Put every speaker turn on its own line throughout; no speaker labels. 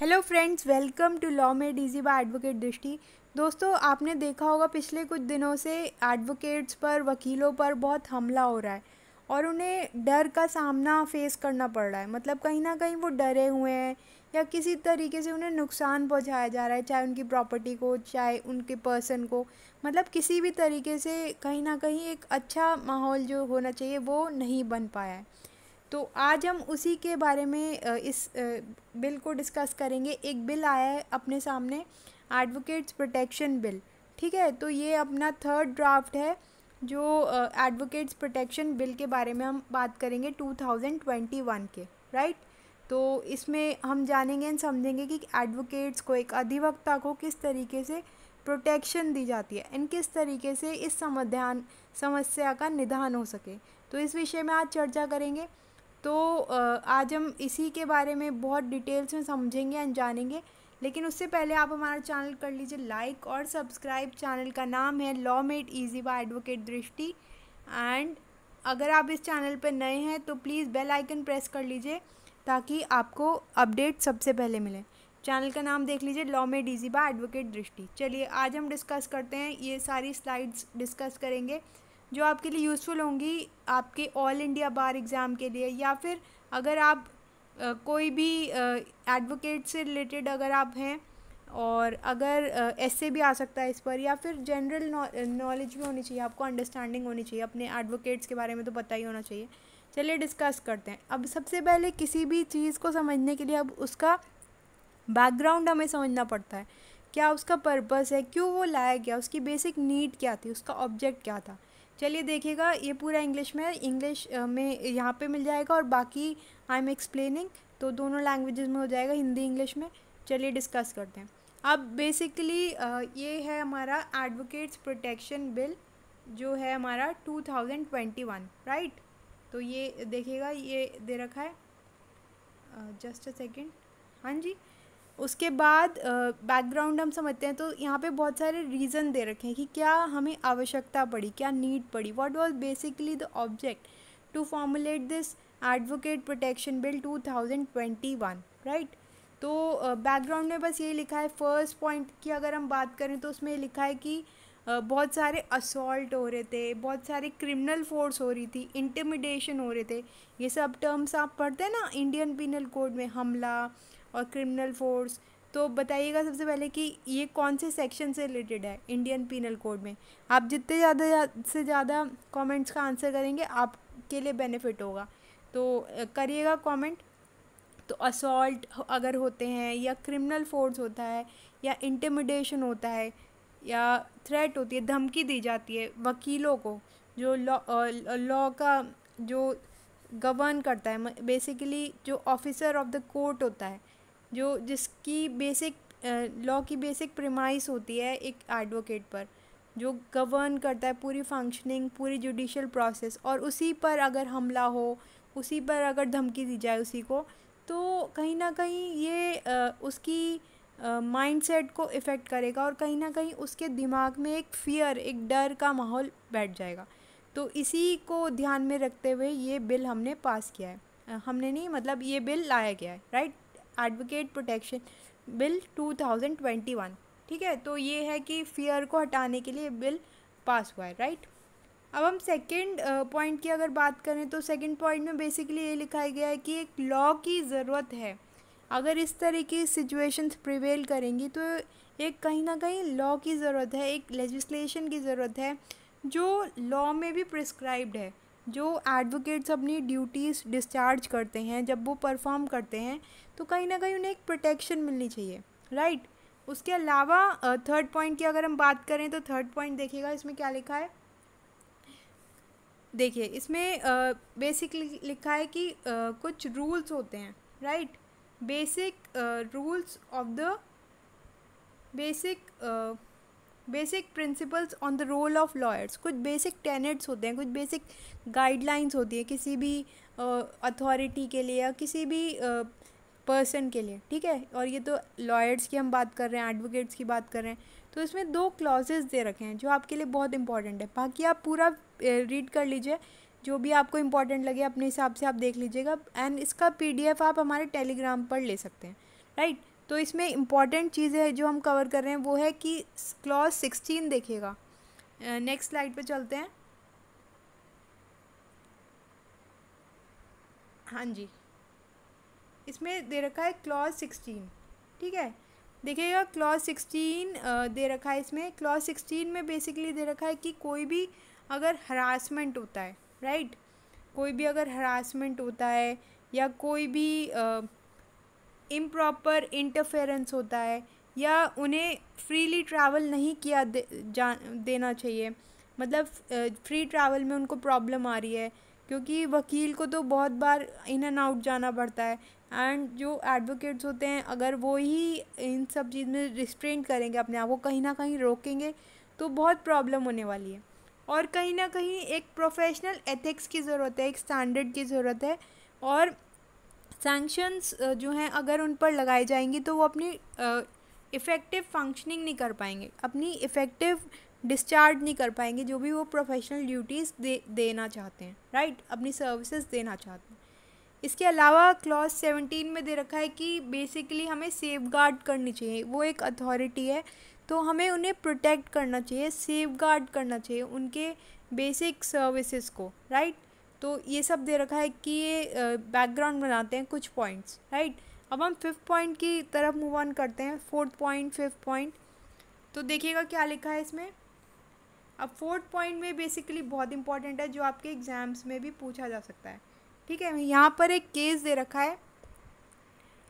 Hello friends welcome to law made easy by advocate Drishti दोस्तों आपने देखा होगा पिछले कुछ दिनों से एडवोकेट्स पर वकीलों पर बहुत हमला हो रहा है और उन्हें डर का सामना फेस करना पड़ रहा है मतलब कहीं ना कहीं वो डरे हुए हैं या किसी तरीके से उन्हें नुकसान पहुंचाया जा रहा है चाहे उनकी प्रॉपर्टी को चाहे उनके पर्सन को मतलब किसी भी तरीके से कहीं ना कहीं एक अच्छा माहौल जो होना चाहिए वो नहीं बन पाया है तो आज हम उसी के बारे में इस बिल को डिस्कस करेंगे एक बिल आया है अपने सामने एडवोकेट्स प्रोटेक्शन बिल ठीक है तो ये अपना थर्ड ड्राफ्ट है जो एडवोकेट्स प्रोटेक्शन बिल के बारे में हम बात करेंगे 2021 के राइट तो इसमें हम जानेंगे एंड समझेंगे कि एडवोकेट्स को एक अधिवक्ता को किस तरीके से प्रोटेक्शन दी जाती है एंड किस तरीके से इस समाधान समस्या का निदान हो सके तो इस विषय में आज चर्चा करेंगे तो आज हम इसी के बारे में बहुत डिटेल्स में समझेंगे एंड जानेंगे लेकिन उससे पहले आप हमारा चैनल कर लीजिए लाइक और सब्सक्राइब चैनल का नाम है law made easy by advocate Drishti and अगर आप इस चैनल पर नए हैं तो प्लीज़ बेल आइकन प्रेस कर लीजिए ताकि आपको अपडेट सबसे पहले मिले चैनल का नाम देख लीजिए law made easy by advocate Drishti चलिए आज हम डिस्कस करते हैं ये सारी स्लाइड्स डिस्कस करेंगे जो आपके लिए यूज़फुल होंगी आपके ऑल इंडिया बार एग्ज़ाम के लिए या फिर अगर आप आ, कोई भी एडवोकेट से रिलेटेड अगर आप हैं और अगर ऐसे भी आ सकता है इस पर या फिर जनरल नॉलेज भी होनी चाहिए आपको अंडरस्टैंडिंग होनी चाहिए अपने एडवोकेट्स के बारे में तो पता ही होना चाहिए चलिए डिस्कस करते हैं अब सबसे पहले किसी भी चीज़ को समझने के लिए अब उसका बैकग्राउंड हमें समझना पड़ता है क्या उसका पर्पस है क्यों वो लाया गया उसकी बेसिक नीड क्या थी उसका ऑब्जेक्ट क्या था चलिए देखिएगा ये पूरा इंग्लिश में इंग्लिश में यहाँ पे मिल जाएगा और बाकी आई एम एक्सप्लेनिंग तो दोनों लैंग्वेजेस में हो जाएगा हिंदी इंग्लिश में चलिए डिस्कस करते हैं अब बेसिकली ये है हमारा एडवोकेट्स प्रोटेक्शन बिल जो है हमारा 2021 राइट तो ये देखिएगा ये दे रखा है जस्ट अ सेकेंड हाँ जी उसके बाद बैकग्राउंड हम समझते हैं तो यहाँ पे बहुत सारे रीज़न दे रखे हैं कि क्या हमें आवश्यकता पड़ी क्या नीड पड़ी what was basically the object to formulate this advocate protection bill 2021 right तो बैकग्राउंड में बस ये लिखा है फर्स्ट पॉइंट की अगर हम बात करें तो उसमें लिखा है कि बहुत सारे असॉल्ट हो रहे थे बहुत सारे क्रिमिनल फोर्स हो रही थी इंटिमिडेशन हो रहे थे ये सब टर्म्स आप पढ़ते हैं ना इंडियन पिनल कोड में हमला और क्रिमिनल फोर्स तो बताइएगा सबसे पहले कि ये कौन से सेक्शन से रिलेटेड है इंडियन पीनल कोड में आप जितने ज़्यादा से ज़्यादा कमेंट्स का आंसर करेंगे आपके लिए बेनिफिट होगा तो करिएगा कमेंट तो असॉल्ट अगर होते हैं या क्रिमिनल फोर्स होता है या इंटिमिडेशन होता है या थ्रेट होती है धमकी दी जाती है वकीलों को जो लॉ लॉ का जो गवर्न करता है बेसिकली जो ऑफिसर ऑफ द कोर्ट होता है जो जिसकी बेसिक लॉ की बेसिक प्रिमाइस होती है एक एडवोकेट पर जो गवर्न करता है पूरी फंक्शनिंग पूरी जुडिशल प्रोसेस और उसी पर अगर हमला हो उसी पर अगर धमकी दी जाए उसी को तो कहीं ना कहीं ये आ, उसकी माइंडसेट को इफ़ेक्ट करेगा और कहीं ना कहीं उसके दिमाग में एक फियर एक डर का माहौल बैठ जाएगा तो इसी को ध्यान में रखते हुए ये बिल हमने पास किया है हमने नहीं मतलब ये बिल लाया गया है राइट एडवोकेट प्रोटेक्शन बिल 2021 ठीक है तो ये है कि फियर को हटाने के लिए बिल पास हुआ है राइट अब हम सेकंड पॉइंट की अगर बात करें तो सेकंड पॉइंट में बेसिकली ये लिखा गया है कि एक लॉ की ज़रूरत है अगर इस तरह की सिचुएशंस प्रिवेल करेंगी तो एक कहीं ना कहीं लॉ की ज़रूरत है एक लेजिस्लेशन की ज़रूरत है जो लॉ में भी प्रिस्क्राइब्ड है जो एडवोकेट्स अपनी ड्यूटीज़ डिस्चार्ज करते हैं जब वो परफॉर्म करते हैं तो कहीं ना कहीं उन्हें एक प्रोटेक्शन मिलनी चाहिए राइट उसके अलावा थर्ड पॉइंट की अगर हम बात करें तो थर्ड पॉइंट देखिएगा इसमें क्या लिखा है देखिए इसमें बेसिकली लिखा है कि कुछ रूल्स होते हैं right basic rules of the basic basic principles on the role of lawyers कुछ बेसिक टेनेट्स होते हैं कुछ बेसिक गाइडलाइंस होती है किसी भी अथॉरिटी के लिए या किसी भी पर्सन के लिए ठीक है और ये तो लॉयर्स की हम बात कर रहे हैं एडवोकेट्स की बात कर रहे हैं तो इसमें दो क्लॉजेज दे रखे हैं जो आपके लिए बहुत इंपॉर्टेंट है बाकी आप पूरा रीड कर लीजिए जो भी आपको इंपॉर्टेंट लगे अपने हिसाब से आप देख लीजिएगा एंड इसका पीडीएफ आप हमारे टेलीग्राम पर ले सकते हैं राइट right? तो इसमें इम्पॉर्टेंट चीज़ें जो हम कवर कर रहे हैं वो है कि क्लॉज सिक्सटीन देखेगा नेक्स्ट स्लाइड पे चलते हैं हाँ जी इसमें दे रखा है क्लॉज सिक्सटीन ठीक है देखिएगा क्लॉज सिक्सटीन दे रखा है इसमें क्लॉज सिक्सटीन में बेसिकली दे रखा है कि कोई भी अगर हरासमेंट होता है राइट right? कोई भी अगर हरासमेंट होता है या कोई भी uh, इम्प्रॉपर इंटरफेरेंस होता है या उन्हें फ्रीली ट्रैवल नहीं किया दे, जा देना चाहिए मतलब फ्री ट्रैवल में उनको प्रॉब्लम आ रही है क्योंकि वकील को तो बहुत बार इन एंड आउट जाना पड़ता है एंड जो एडवोकेट्स होते हैं अगर वो ही इन सब चीज़ में रिस्ट्रेंट करेंगे अपने आप को कहीं ना कहीं रोकेंगे तो बहुत प्रॉब्लम होने वाली है और कहीं ना कहीं एक प्रोफेशनल एथिक्स की ज़रूरत है एक स्टैंडर्ड की ज़रूरत है और सैंक्शंस जो हैं अगर उन पर लगाई जाएंगी तो वो अपनी इफ़ेक्टिव फंक्शनिंग नहीं कर पाएंगे अपनी इफ़ेक्टिव डिस्चार्ज नहीं कर पाएंगे जो भी वो प्रोफेशनल ड्यूटीज़ दे देना चाहते हैं राइट right? अपनी सर्विसेज देना चाहते हैं इसके अलावा क्लॉज सेवनटीन में दे रखा है कि बेसिकली हमें सेफ गार्ड करनी चाहिए वो एक अथॉरिटी है तो हमें उन्हें प्रोटेक्ट करना चाहिए सेफ गार्ड करना चाहिए उनके बेसिक सर्विसेज को राइट right? तो ये सब दे रखा है कि ये बैकग्राउंड बनाते हैं कुछ पॉइंट्स राइट अब हम फिफ्थ पॉइंट की तरफ मूव ऑन करते हैं फोर्थ पॉइंट फिफ्थ पॉइंट तो देखिएगा क्या लिखा है इसमें अब फोर्थ पॉइंट में बेसिकली बहुत इंपॉर्टेंट है जो आपके एग्ज़ाम्स में भी पूछा जा सकता है ठीक है यहाँ पर एक केस दे रखा है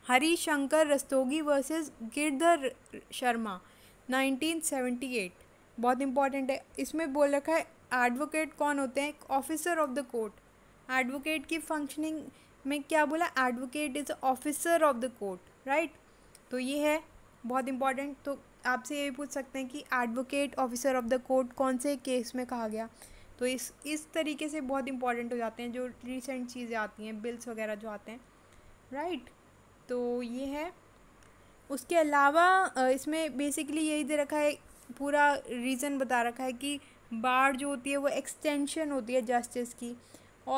हरी शंकर रस्तोगी वर्सेस गिरधर शर्मा 1978 बहुत इंपॉर्टेंट है इसमें बोल रखा है एडवोकेट कौन होते हैं officer of the court advocate की फंक्शनिंग में क्या बोला advocate is officer of the court right तो ये है बहुत इंपॉर्टेंट तो आपसे ये भी पूछ सकते हैं कि advocate officer of the court कौन से केस में कहा गया तो इस इस तरीके से बहुत इंपॉर्टेंट हो जाते हैं जो रिसेंट चीज़ें आती हैं बिल्स वगैरह जो आते हैं राइट right? तो ये है उसके अलावा इसमें बेसिकली यही दे रखा है पूरा रीज़न बता रखा है कि बाढ़ जो होती है वो एक्सटेंशन होती है जस्टिस की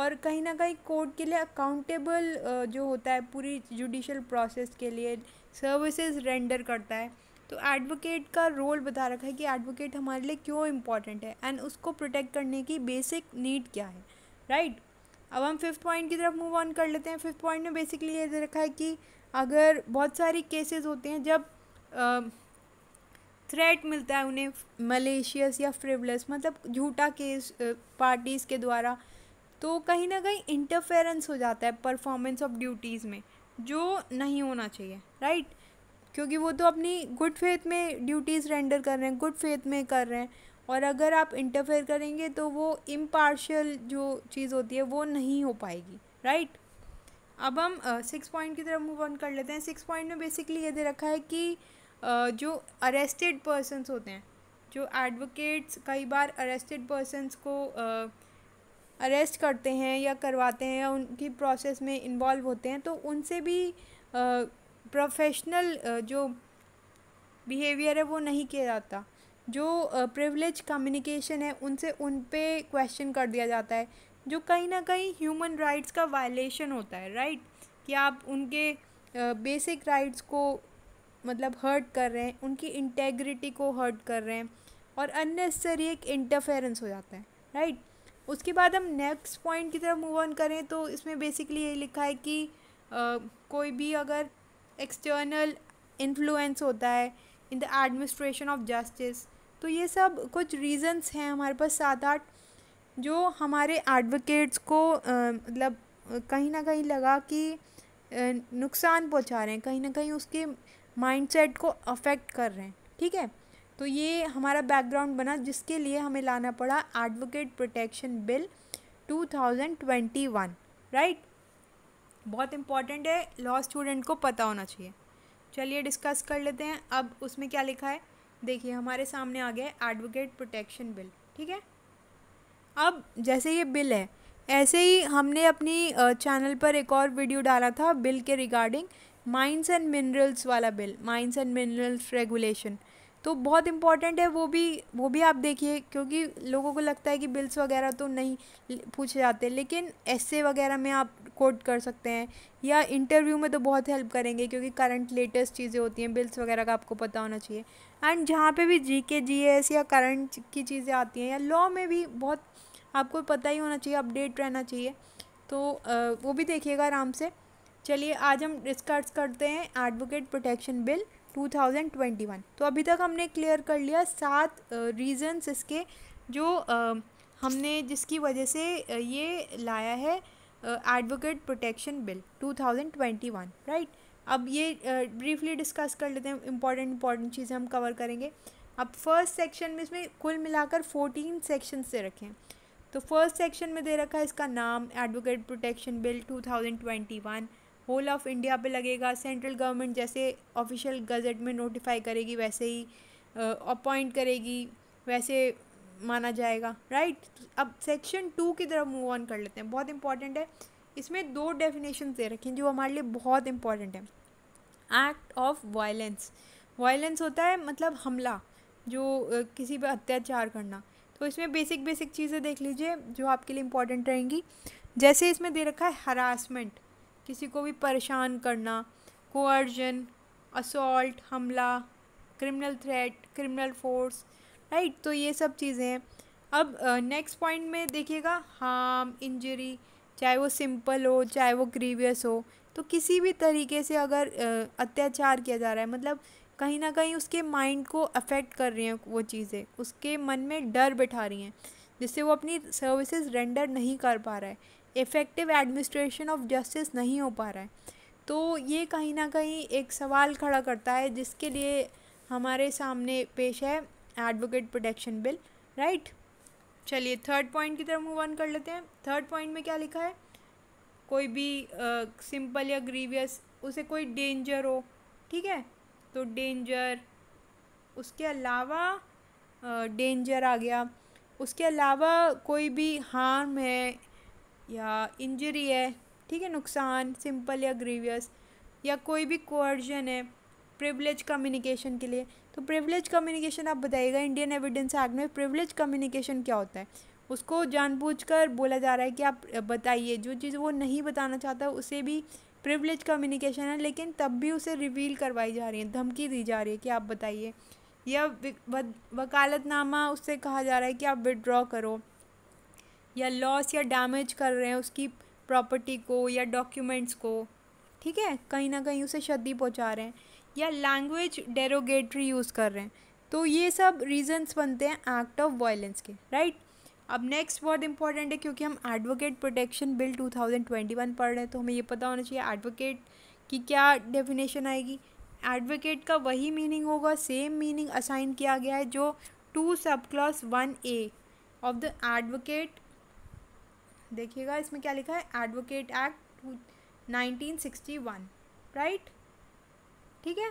और कहीं ना कहीं कोर्ट के लिए अकाउंटेबल जो होता है पूरी जुडिशल प्रोसेस के लिए सर्विसेज रेंडर करता है तो एडवोकेट का रोल बता रखा है कि एडवोकेट हमारे लिए क्यों इम्पॉर्टेंट है एंड उसको प्रोटेक्ट करने की बेसिक नीड क्या है राइट right? अब हम फिफ्थ पॉइंट की तरफ मूव ऑन कर लेते हैं फिफ्थ पॉइंट में बेसिकली ये दे रखा है कि अगर बहुत सारी केसेस होते हैं जब थ्रेट मिलता है उन्हें मलेशियस या फ्रिवलेस मतलब झूठा केस पार्टीज़ के द्वारा तो कहीं ना कहीं इंटरफेरेंस हो जाता है परफॉर्मेंस ऑफ ड्यूटीज़ में जो नहीं होना चाहिए राइट क्योंकि वो तो अपनी गुड फेथ में ड्यूटीज़ रेंडर कर रहे हैं गुड फेथ में कर रहे हैं और अगर आप इंटरफेयर करेंगे तो वो इम्पार्शल जो चीज़ होती है वो नहीं हो पाएगी राइट अब हम सिक्स uh, पॉइंट की तरफ मूव ऑन कर लेते हैं सिक्स पॉइंट में बेसिकली ये दे रखा है कि uh, जो अरेस्टेड पर्सनस होते हैं जो एडवोकेट्स कई बार अरेस्टेड पर्सनस को uh, अरेस्ट करते हैं या करवाते हैं या उनकी प्रोसेस में इन्वॉल्व होते हैं तो उनसे भी प्रोफेशनल जो बिहेवियर है वो नहीं किया जाता जो प्रिवलेज कम्युनिकेशन है उनसे उन पे क्वेश्चन कर दिया जाता है जो कहीं ना कहीं ह्यूमन राइट्स का वायलेशन होता है राइट कि आप उनके बेसिक राइट्स को मतलब हर्ट कर रहे हैं उनकी इंटेग्रिटी को हर्ट कर रहे हैं और अननेसेसरी एक इंटरफेरेंस हो जाता है राइट उसके बाद हम नेक्स्ट पॉइंट की तरफ मूव ऑन करें तो इसमें बेसिकली ये लिखा है कि आ, कोई भी अगर एक्सटर्नल इन्फ्लुएंस होता है in the administration of justice तो ये सब कुछ रीज़न्स हैं हमारे पास सात आठ जो हमारे एडवोकेट्स को मतलब कहीं ना कहीं लगा कि नुकसान पहुंचा रहे हैं कहीं ना कहीं उसके माइंडसेट को अफेक्ट कर रहे हैं ठीक है तो ये हमारा बैकग्राउंड बना जिसके लिए हमें लाना पड़ा एडवोकेट प्रोटेक्शन बिल 2021 राइट बहुत इम्पॉर्टेंट है लॉ स्टूडेंट को पता होना चाहिए चलिए डिस्कस कर लेते हैं अब उसमें क्या लिखा है देखिए हमारे सामने आ गया एडवोकेट प्रोटेक्शन बिल ठीक है अब जैसे ये बिल है ऐसे ही हमने अपनी चैनल पर एक और वीडियो डाला था बिल के रिगार्डिंग माइंस एंड मिनरल्स वाला bill mines and minerals regulation तो बहुत इम्पॉर्टेंट है वो भी वो भी आप देखिए क्योंकि लोगों को लगता है कि बिल्स वगैरह तो नहीं पूछे जाते लेकिन ऐसे वगैरह में आप कोट कर सकते हैं या इंटरव्यू में तो बहुत हेल्प करेंगे क्योंकि करंट लेटेस्ट चीज़ें होती हैं बिल्स वगैरह का आपको पता होना चाहिए एंड जहाँ पे भी जी के जी एस या करंट की चीज़ें आती हैं या लॉ में भी बहुत आपको पता ही होना चाहिए अपडेट रहना चाहिए तो वो भी देखिएगा आराम से चलिए आज हम डिस्कस करते हैं एडवोकेट प्रोटेक्शन बिल 2021 तो अभी तक हमने क्लियर कर लिया सात रीजंस इसके जो हमने जिसकी वजह से ये लाया है एडवोकेट प्रोटेक्शन बिल 2021 राइट अब ये ब्रीफली डिस्कस कर लेते हैं इंपॉर्टेंट इंपॉर्टेंट चीज़ें हम कवर करेंगे अब फर्स्ट सेक्शन में इसमें कुल मिलाकर फोर्टीन सेक्शन से रखें तो फर्स्ट सेक्शन में दे रखा है इसका नाम advocate protection bill to whole of India पे लगेगा सेंट्रल गवर्नमेंट जैसे ऑफिशियल गज़ट में नोटिफाई करेगी वैसे ही अपॉइंट करेगी वैसे माना जाएगा राइट अब सेक्शन टू की तरफ मूव ऑन कर लेते हैं बहुत इंपॉर्टेंट है इसमें दो डेफिनेशन दे रखें जो हमारे लिए बहुत इंपॉर्टेंट है एक्ट ऑफ वायलेंस वायलेंस होता है मतलब हमला जो किसी पर अत्याचार करना तो इसमें बेसिक बेसिक चीज़ें देख लीजिए जो आपके लिए इंपॉर्टेंट रहेंगी जैसे इसमें दे रखा है हरासमेंट किसी को भी परेशान करना कोअर्जन असोल्ट हमला criminal threat criminal force right तो ये सब चीज़ें हैं अब नेक्स्ट uh, पॉइंट में देखिएगा हार्म इंजरी चाहे वो सिंपल हो चाहे वो ग्रीवियस हो तो किसी भी तरीके से अगर uh, अत्याचार किया जा रहा है मतलब कहीं ना कहीं उसके माइंड को अफेक्ट कर रही हैं वो चीज़ें उसके मन में डर बैठा रही हैं जिससे वो अपनी सर्विसेज रेंडर नहीं कर पा रहा है इफ़ेक्टिव एडमिनिस्ट्रेशन ऑफ जस्टिस नहीं हो पा रहा है तो ये कहीं ना कहीं एक सवाल खड़ा करता है जिसके लिए हमारे सामने पेश है एडवोकेट प्रोटेक्शन बिल राइट चलिए थर्ड पॉइंट की तरफ मूव ऑन कर लेते हैं थर्ड पॉइंट में क्या लिखा है कोई भी सिंपल uh, या ग्रीवियस उसे कोई डेंजर हो ठीक है तो डेंजर उसके अलावा डेंजर uh, आ गया उसके अलावा कोई भी हार्म है या इंजरी है ठीक है नुकसान सिंपल या ग्रीवियस या कोई भी कोर्जन है प्रिवलेज कम्युनिकेशन के लिए तो प्रिवलेज कम्युनिकेशन आप बताइएगा इंडियन एविडेंस एक्ट में प्रिवलेज कम्युनिकेशन क्या होता है उसको जानबूझकर बोला जा रहा है कि आप बताइए जो चीज़ वो नहीं बताना चाहता उसे भी प्रिवलेज कम्युनिकेशन है लेकिन तब भी उसे रिवील करवाई जा रही है धमकी दी जा रही है कि आप बताइए या वकालतनामा उससे कहा जा रहा है कि आप विड्रॉ करो या लॉस या डैमेज कर रहे हैं उसकी प्रॉपर्टी को या डॉक्यूमेंट्स को ठीक है कहीं ना कहीं उसे क्षति पहुंचा रहे हैं या लैंग्वेज डेरोगेटरी यूज़ कर रहे हैं तो ये सब रीजंस बनते हैं एक्ट ऑफ वायलेंस के राइट अब नेक्स्ट वर्ड इंपॉर्टेंट है क्योंकि हम एडवोकेट प्रोटेक्शन बिल 2021 पढ़ रहे हैं तो हमें ये पता होना चाहिए एडवोकेट की क्या डेफिनेशन आएगी एडवोकेट का वही मीनिंग होगा सेम मीनिंग असाइन किया गया है जो two sub clause one A of the advocate देखिएगा इसमें क्या लिखा है एडवोकेट एक्ट 1961 राइट ठीक है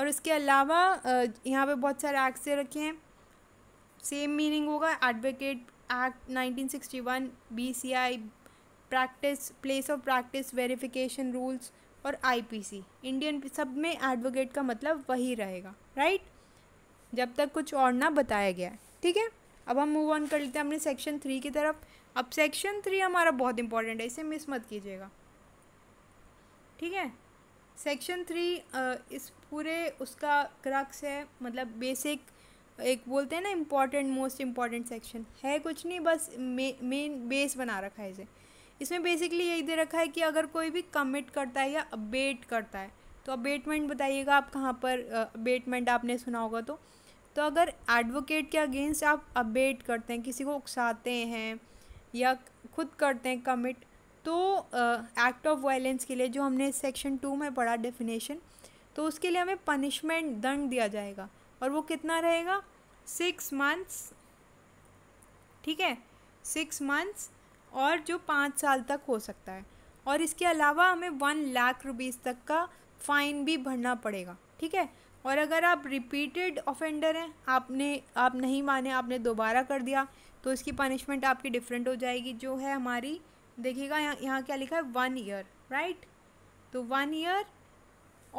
और इसके अलावा यहाँ पे बहुत सारे एक्ट से रखे हैं सेम मीनिंग होगा advocate act 1961 BCI practice place of practice verification rules और आईपीसी इंडियन सब में एडवोकेट का मतलब वही रहेगा राइट जब तक कुछ और ना बताया गया ठीक है अब हम मूव ऑन कर लेते हैं अपने सेक्शन थ्री की तरफ अब सेक्शन थ्री हमारा बहुत इंपॉर्टेंट है इसे मिस मत कीजिएगा ठीक है सेक्शन थ्री इस पूरे उसका क्रक्स है मतलब बेसिक एक बोलते हैं ना इम्पॉर्टेंट मोस्ट इम्पॉर्टेंट सेक्शन है कुछ नहीं बस मेन बेस बना रखा है इसे इसमें बेसिकली यही दे रखा है कि अगर कोई भी कमिट करता है या अपडेट करता है तो अपडेटमेंट बताइएगा आप कहाँ पर अपडेटमेंट आपने सुना होगा तो तो अगर एडवोकेट के अगेंस्ट आप अपडेट करते हैं किसी को उकसाते हैं या खुद करते हैं कमिट तो एक्ट ऑफ वायलेंस के लिए जो हमने सेक्शन टू में पढ़ा डेफिनेशन तो उसके लिए हमें पनिशमेंट दंड दिया जाएगा और वो कितना रहेगा सिक्स मंथ्स ठीक है सिक्स मंथ्स और जो पाँच साल तक हो सकता है और इसके अलावा हमें वन लाख रुपीज़ तक का फ़ाइन भी भरना पड़ेगा ठीक है और अगर आप रिपीटेड ऑफेंडर हैं आपने आप नहीं माने आपने दोबारा कर दिया तो इसकी पनिशमेंट आपकी डिफरेंट हो जाएगी जो है हमारी देखिएगा यहाँ यहाँ क्या लिखा है वन ईयर राइट तो वन ईयर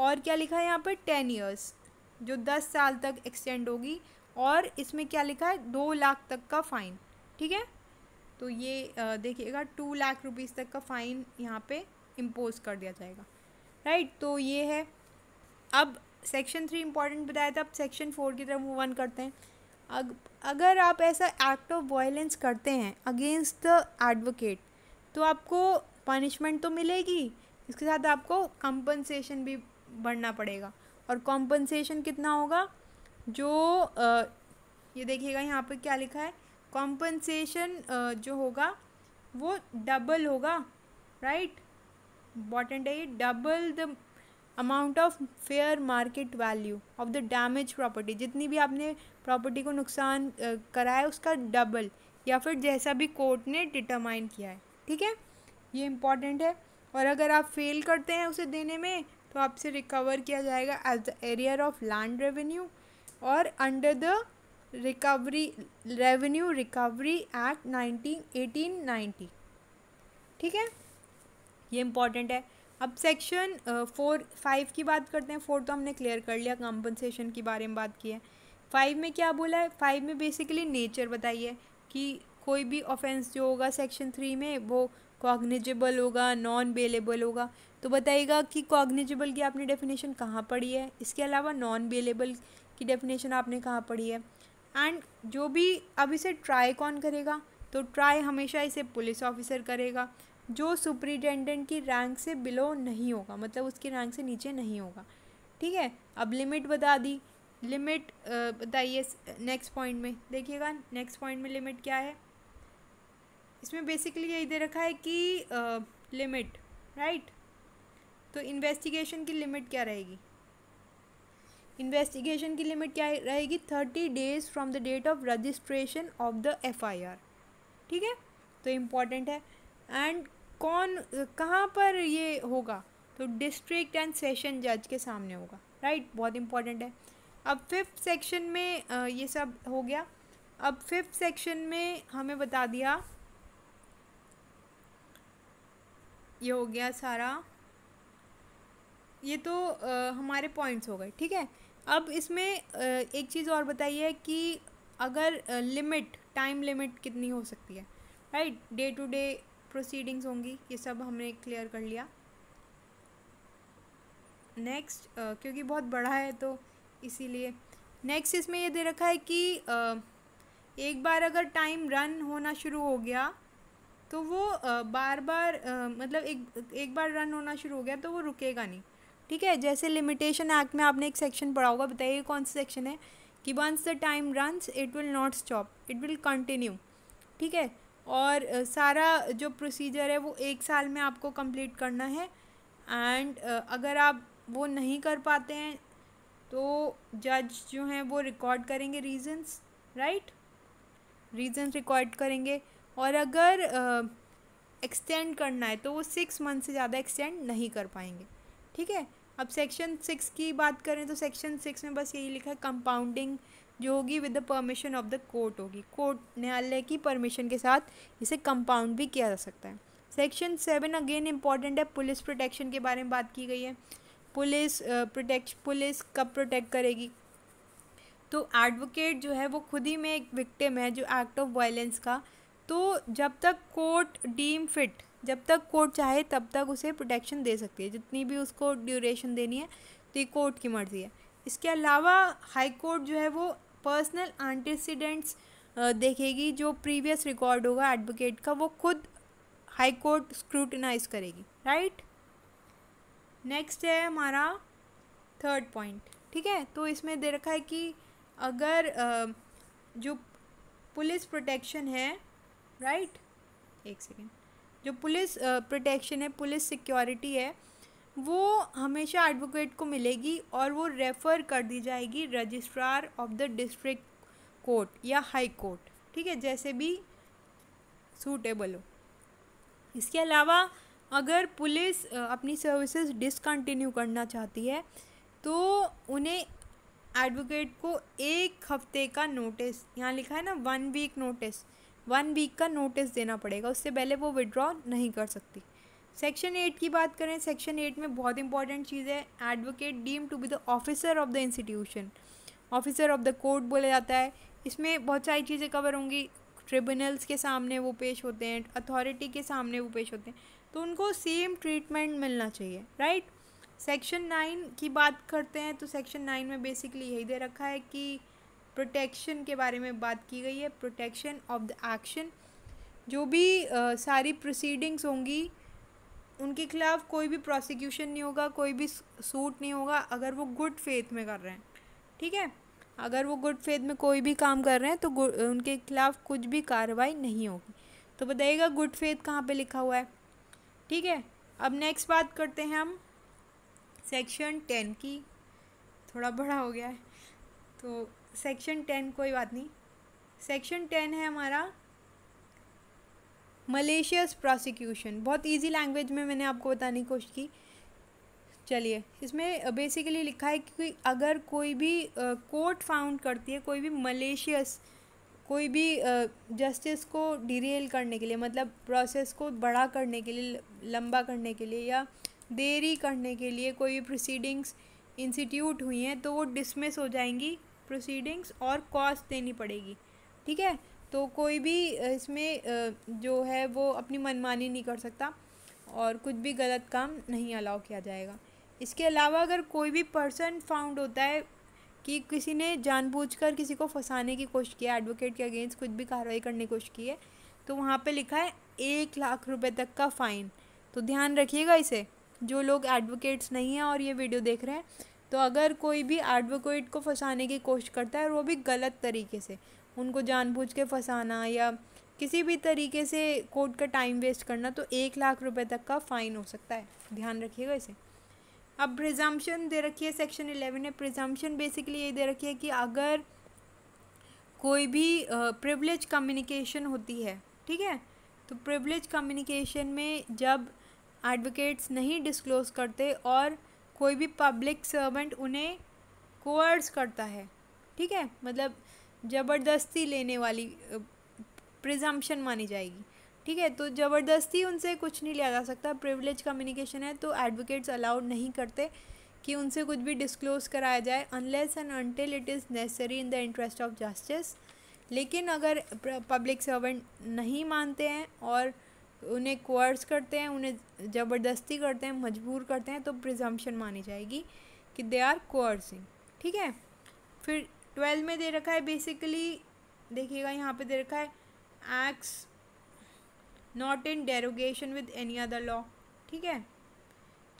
और क्या लिखा है यहाँ पर टेन ईयर्स जो दस साल तक एक्सटेंड होगी और इसमें क्या लिखा है दो लाख तक का फ़ाइन ठीक है तो ये देखिएगा टू लाख रुपीज़ तक का फ़ाइन यहाँ पे इम्पोज कर दिया जाएगा राइट तो ये है अब सेक्शन थ्री इम्पॉर्टेंट बताया था अब सेक्शन फोर की तरफ मूव ऑन करते हैं अग, अगर आप ऐसा एक्ट ऑफ वायलेंस करते हैं अगेंस्ट द एडवोकेट तो आपको पनिशमेंट तो मिलेगी इसके साथ आपको कंपनसेशन भी बढ़ना पड़ेगा और कॉम्पनसेशन कितना होगा जो आ, ये देखिएगा यहाँ पर क्या लिखा है कॉम्पनसेशन जो होगा वो डबल होगा राइट इम्पॉर्टेंट है ये double the amount of fair market value of the damage property जितनी भी आपने प्रॉपर्टी को नुकसान कराया है उसका डबल या फिर जैसा भी कोर्ट ने डिटरमाइन किया है ठीक है ये इम्पॉर्टेंट है और अगर आप फेल करते हैं उसे देने में तो आपसे रिकवर किया जाएगा as the arrear of land revenue और under the recovery revenue recovery act nineteen eighteen ninety ठीक है ये इम्पॉर्टेंट है अब सेक्शन फोर फाइव की बात करते हैं फोर तो हमने क्लियर कर लिया कॉम्पनसेशन के बारे में बात की है फाइव में क्या बोला है फाइव में बेसिकली नेचर बताइए कि कोई भी ऑफेंस जो होगा सेक्शन थ्री में वो कॉग्निजेबल होगा नॉन बेलेबल होगा तो बताइएगा कि कॉग्निजेबल की आपने डेफिनेशन कहाँ पढ़ी है इसके अलावा नॉन बेलेबल की डेफिनेशन आपने कहाँ पढ़ी है एंड जो भी अब इसे ट्राई कौन करेगा तो ट्राई हमेशा इसे पुलिस ऑफिसर करेगा जो सुप्रिटेंडेंट की रैंक से बिलो नहीं होगा मतलब उसकी रैंक से नीचे नहीं होगा ठीक है अब लिमिट बता दी लिमिट बताइए नेक्स्ट पॉइंट में देखिएगा नेक्स्ट पॉइंट में लिमिट क्या है इसमें बेसिकली यही दे रखा है कि लिमिट राइट तो इन्वेस्टिगेशन की लिमिट क्या रहेगी इन्वेस्टिगेशन की लिमिट क्या रहेगी thirty days from the date of registration of the F I R ठीक है तो इम्पॉर्टेंट है एंड कौन कहाँ पर ये होगा तो डिस्ट्रिक्ट एंड सेशन जज के सामने होगा राइट बहुत इंपॉर्टेंट है अब फिफ्थ सेक्शन में ये सब हो गया अब फिफ्थ सेक्शन में हमें बता दिया ये हो गया सारा ये तो आ, हमारे पॉइंट्स हो गए ठीक है अब इसमें आ, एक चीज़ और बताइए कि अगर लिमिट टाइम लिमिट कितनी हो सकती है right day to day proceedings होंगी ये सब हमने क्लियर कर लिया नेक्स्ट uh, क्योंकि बहुत बड़ा है तो इसीलिए नेक्स्ट इसमें ये दे रखा है कि uh, एक बार अगर टाइम रन होना शुरू हो गया तो वो uh, बार बार मतलब एक एक बार रन होना शुरू हो गया तो वो रुकेगा नहीं ठीक है जैसे लिमिटेशन एक्ट में आपने एक सेक्शन पढ़ा होगा बताइए कौन सा सेक्शन है कि once the time run it will not stop it will continue ठीक है और सारा जो प्रोसीजर है वो एक साल में आपको कंप्लीट करना है एंड अगर आप वो नहीं कर पाते हैं तो जज जो हैं वो रिकॉर्ड करेंगे रीजंस राइट रीजंस रिकॉर्ड करेंगे और अगर एक्सटेंड करना है तो वो सिक्स मंथ से ज़्यादा एक्सटेंड नहीं कर पाएंगे ठीक है अब सेक्शन सिक्स की बात करें तो सेक्शन सिक्स में बस यही लिखा है कंपाउंडिंग जो होगी with the permission of the court होगी कोर्ट न्यायालय की परमिशन के साथ इसे कंपाउंड भी किया जा सकता है सेक्शन सेवन अगेन इम्पॉर्टेंट है पुलिस प्रोटेक्शन के बारे में बात की गई है पुलिस प्रोटेक्ट पुलिस कब प्रोटेक्ट करेगी तो एडवोकेट जो है वो खुद ही में एक विक्टिम है जो एक्ट ऑफ वायलेंस का तो जब तक कोर्ट डीम फिट जब तक कोर्ट चाहे तब तक उसे प्रोटेक्शन दे सकती है जितनी भी उसको ड्यूरेशन देनी है तो ये कोर्ट की मर्ज़ी है इसके अलावा हाई कोर्ट जो है वो पर्सनल एंटीसीडेंट्स uh, देखेगी जो प्रीवियस रिकॉर्ड होगा एडवोकेट का वो खुद हाई कोर्ट स्क्रूटनाइज करेगी राइट नेक्स्ट है हमारा थर्ड पॉइंट ठीक है तो इसमें दे रखा है कि अगर uh, जो पुलिस प्रोटेक्शन है राइट एक सेकेंड जो पुलिस प्रोटेक्शन uh, है पुलिस सिक्योरिटी है वो हमेशा एडवोकेट को मिलेगी और वो रेफ़र कर दी जाएगी registrar of the district court या हाई कोर्ट ठीक है जैसे भी सूटेबल हो इसके अलावा अगर पुलिस अपनी सर्विसेज डिसकंटिन्यू करना चाहती है तो उन्हें एडवोकेट को एक हफ्ते का नोटिस यहाँ लिखा है ना one week notice one week का नोटिस देना पड़ेगा उससे पहले वो विड्रॉ नहीं कर सकती सेक्शन एट की बात करें सेक्शन एट में बहुत इंपॉर्टेंट चीज़ है advocate deem to be the officer of the institution officer of the court बोला जाता है इसमें बहुत सारी चीज़ें कवर होंगी ट्रिब्यूनल्स के सामने वो पेश होते हैं अथॉरिटी के सामने वो पेश होते हैं तो उनको सेम ट्रीटमेंट मिलना चाहिए राइट सेक्शन नाइन की बात करते हैं तो सेक्शन नाइन में बेसिकली यही दे रखा है कि प्रोटेक्शन के बारे में बात की गई है प्रोटेक्शन ऑफ द एक्शन जो भी uh, सारी प्रोसीडिंग्स होंगी उनके खिलाफ कोई भी प्रोसिक्यूशन नहीं होगा कोई भी सूट नहीं होगा अगर वो गुड फेथ में कर रहे हैं ठीक है अगर वो गुड फेथ में कोई भी काम कर रहे हैं तो उनके खिलाफ कुछ भी कार्रवाई नहीं होगी तो बताइएगा गुड फेथ कहाँ पे लिखा हुआ है ठीक है अब नेक्स्ट बात करते हैं हम सेक्शन टेन की थोड़ा बड़ा हो गया है तो सेक्शन टेन कोई बात नहीं सेक्शन टेन है हमारा मलेशियस प्रोसिक्यूशन बहुत इजी लैंग्वेज में मैंने आपको बताने की कोशिश की चलिए इसमें बेसिकली लिखा है कि अगर कोई भी कोर्ट uh, फाउंड करती है कोई भी मलेशियस कोई भी जस्टिस uh, को डिरेल करने के लिए मतलब प्रोसेस को बड़ा करने के लिए लंबा करने के लिए या देरी करने के लिए कोई भी प्रोसीडिंग्स इंस्टीट्यूट हुई हैं तो वो डिसमिस हो जाएंगी प्रोसीडिंग्स और कॉस्ट देनी पड़ेगी ठीक है तो कोई भी इसमें जो है वो अपनी मनमानी नहीं कर सकता और कुछ भी गलत काम नहीं अलाउ किया जाएगा इसके अलावा अगर कोई भी पर्सन फाउंड होता है कि किसी ने जानबूझकर किसी को फंसाने की कोशिश किया एडवोकेट के अगेंस्ट कुछ भी कार्रवाई करने की कोशिश की है तो वहाँ पे लिखा है एक लाख रुपए तक का फ़ाइन तो ध्यान रखिएगा इसे जो लोग एडवोकेट्स नहीं हैं और ये वीडियो देख रहे हैं तो अगर कोई भी एडवोकेट को फंसाने की कोशिश करता है और वो भी गलत तरीके से उनको जानबूझ के फंसाना या किसी भी तरीके से कोर्ट का टाइम वेस्ट करना तो एक लाख रुपए तक का फ़ाइन हो सकता है ध्यान रखिएगा इसे अब प्रिजम्पन दे रखी है सेक्शन एलेवन में प्रिजम्पन बेसिकली ये दे रखी है कि अगर कोई भी प्रिवलेज कम्युनिकेशन होती है ठीक है तो प्रिवलेज कम्युनिकेशन में जब एडवोकेट्स नहीं डिस्क्लोज करते और कोई भी पब्लिक सर्वेंट उन्हें कोअर्स करता है ठीक है मतलब ज़बरदस्ती लेने वाली प्रिजम्पशन मानी जाएगी ठीक है तो ज़बरदस्ती उनसे कुछ नहीं लिया जा सकता प्रिविलेज कम्युनिकेशन है तो एडवोकेट्स अलाउड नहीं करते कि उनसे कुछ भी डिस्क्लोज कराया जाए unless and until it is necessary in the interest of justice लेकिन अगर पब्लिक सर्वेंट नहीं मानते हैं और उन्हें कोर्स करते हैं उन्हें ज़बरदस्ती करते हैं मजबूर करते हैं तो प्रिजम्पशन मानी जाएगी कि दे आर कोर्सिंग ठीक है फिर ट्वेल्व में दे रखा है बेसिकली देखिएगा यहाँ पे दे रखा है act not in derogation with any other law ठीक है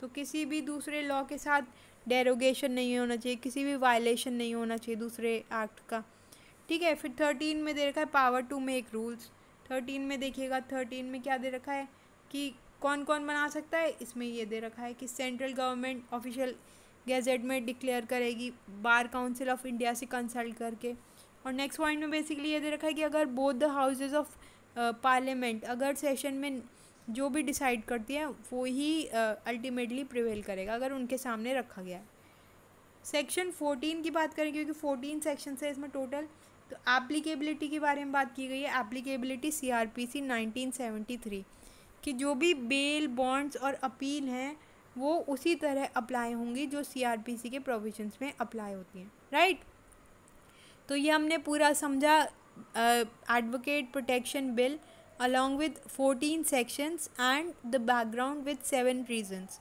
तो किसी भी दूसरे लॉ के साथ डेरोगेशन नहीं होना चाहिए किसी भी वायलेशन नहीं होना चाहिए दूसरे एक्ट का ठीक है फिर थर्टीन में दे रखा है power to make rules thirteen में देखिएगा थर्टीन में क्या दे रखा है कि कौन कौन बना सकता है इसमें ये दे रखा है कि सेंट्रल गवर्नमेंट ऑफिशियल गैजेट में डिक्लेयर करेगी बार काउंसिल ऑफ इंडिया से कंसल्ट करके और नेक्स्ट पॉइंट में बेसिकली ये दे रखा है कि अगर both the houses of parliament अगर सेशन में जो भी डिसाइड करती है वो ही अल्टीमेटली uh, प्रिवेल करेगा अगर उनके सामने रखा गया है सेक्शन फोर्टीन की बात करें क्योंकि फोर्टीन सेक्शन है इसमें टोटल तो एप्लीकेबिलिटी के बारे में बात की गई है applicability C R P C nineteen seventy three कि जो भी बेल बॉन्ड्स और अपील हैं वो उसी तरह अप्लाई होंगी जो सीआरपीसी के प्रोविजंस में अप्लाई होती हैं राइट तो ये हमने पूरा समझा advocate protection bill along with fourteen sections and the background with seven reasons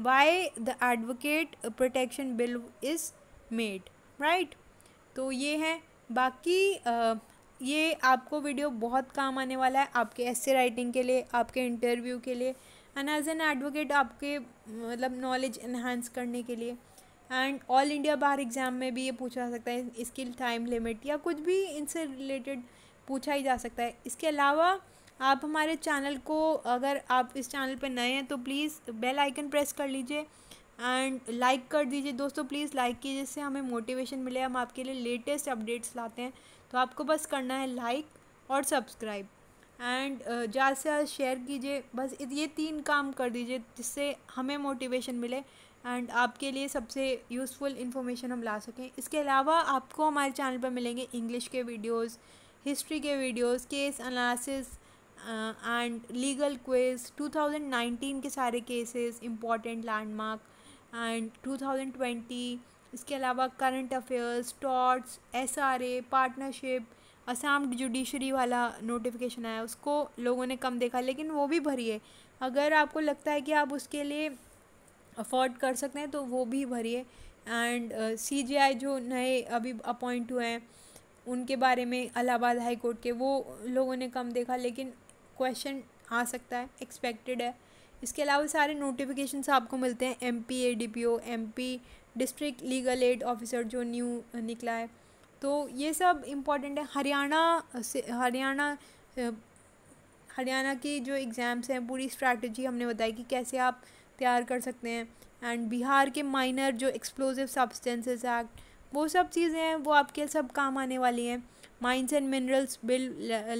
why the advocate protection bill is made right तो ये है बाकी uh, ये आपको वीडियो बहुत काम आने वाला है आपके एस्से राइटिंग के लिए आपके इंटरव्यू के लिए एंड एज एन एडवोकेट आपके मतलब नॉलेज इन्हांस करने के लिए and all India bar exam में भी ये पूछा जा सकता है इसकी टाइम लिमिट या कुछ भी इनसे रिलेटेड पूछा ही जा सकता है इसके अलावा आप हमारे चैनल को अगर आप इस चैनल पर नए हैं तो प्लीज़ बेल आइकन प्रेस कर लीजिए एंड लाइक कर दीजिए दोस्तों प्लीज़ लाइक कीजिए जिससे हमें मोटिवेशन मिले हम आपके लिए लेटेस्ट अपडेट्स लाते हैं तो आपको बस करना है लाइक और सब्सक्राइब एंड ज़्यादा से ज़्यादा शेयर कीजिए बस ये तीन काम कर दीजिए जिससे हमें मोटिवेशन मिले एंड आपके लिए सबसे यूज़फुल इन्फॉर्मेशन हम ला सकें इसके अलावा आपको हमारे चैनल पर मिलेंगे इंग्लिश के वीडियोस हिस्ट्री के videos case analysis and legal quiz 2019 के सारे केसेस इम्पॉर्टेंट लैंडमार्क एंड 2020 इसके अलावा करंट अफेयर्स टॉट्स एस पार्टनरशिप असम जुडिशरी वाला नोटिफिकेशन आया उसको लोगों ने कम देखा लेकिन वो भी भरिए अगर आपको लगता है कि आप उसके लिए अफोर्ड कर सकते हैं तो वो भी भरिए एंड सी जे आई जो नए अभी अपॉइंट हुए हैं उनके बारे में अलाहाबाद हाई कोर्ट के वो लोगों ने कम देखा लेकिन क्वेश्चन आ सकता है एक्सपेक्टेड है इसके अलावा सारे नोटिफिकेशन आपको मिलते हैं M P A D P O M P district legal aid officer जो न्यू निकला है तो ये सब इम्पॉर्टेंट है हरियाणा से हरियाणा हरियाणा की जो एग्ज़ाम्स हैं पूरी स्ट्रैटेजी हमने बताई कि कैसे आप तैयार कर सकते हैं एंड बिहार के माइनर जो एक्सप्लोजिव सब्सटेंसेस एक्ट वो सब चीज़ें हैं वो आपके सब काम आने वाली हैं माइंस एंड मिनरल्स बिल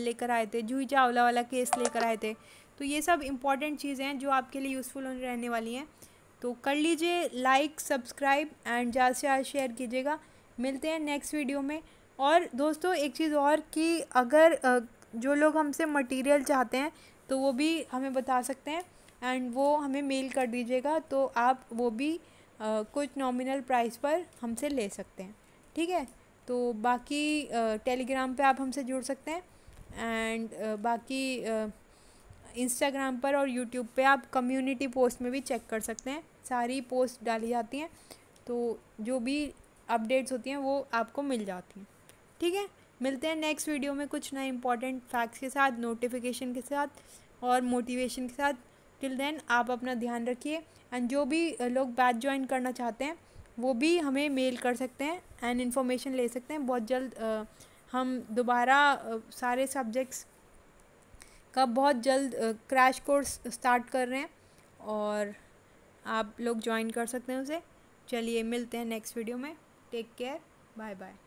लेकर आए थे जूही चावला वाला केस लेकर आए थे तो ये सब इम्पॉर्टेंट चीज़ें हैं जो आपके लिए यूज़फुल रहने वाली हैं तो कर लीजिए लाइक सब्सक्राइब एंड ज़्यादा से ज़्यादा शेयर कीजिएगा मिलते हैं नेक्स्ट वीडियो में और दोस्तों एक चीज़ और कि अगर जो लोग हमसे मटेरियल चाहते हैं तो वो भी हमें बता सकते हैं एंड वो हमें मेल कर दीजिएगा तो आप वो भी आ, कुछ नॉमिनल प्राइस पर हमसे ले सकते हैं ठीक है तो बाकी टेलीग्राम पे आप हमसे जुड़ सकते हैं एंड बाकी इंस्टाग्राम पर और यूट्यूब पे आप कम्युनिटी पोस्ट में भी चेक कर सकते हैं सारी पोस्ट डाली जाती हैं तो जो भी अपडेट्स होती हैं वो आपको मिल जाती हैं ठीक है मिलते हैं नेक्स्ट वीडियो में कुछ नए इंपॉर्टेंट फैक्ट्स के साथ नोटिफिकेशन के साथ और मोटिवेशन के साथ टिल देन आप अपना ध्यान रखिए एंड जो भी लोग बैच ज्वाइन करना चाहते हैं वो भी हमें मेल कर सकते हैं एंड इन्फॉर्मेशन ले सकते हैं बहुत जल्द आ, हम दोबारा सारे सब्जेक्ट्स का बहुत जल्द क्रैश कोर्स स्टार्ट कर रहे हैं और आप लोग ज्वाइन कर सकते हैं उसे चलिए मिलते हैं नेक्स्ट वीडियो में टेक केयर बाय बाय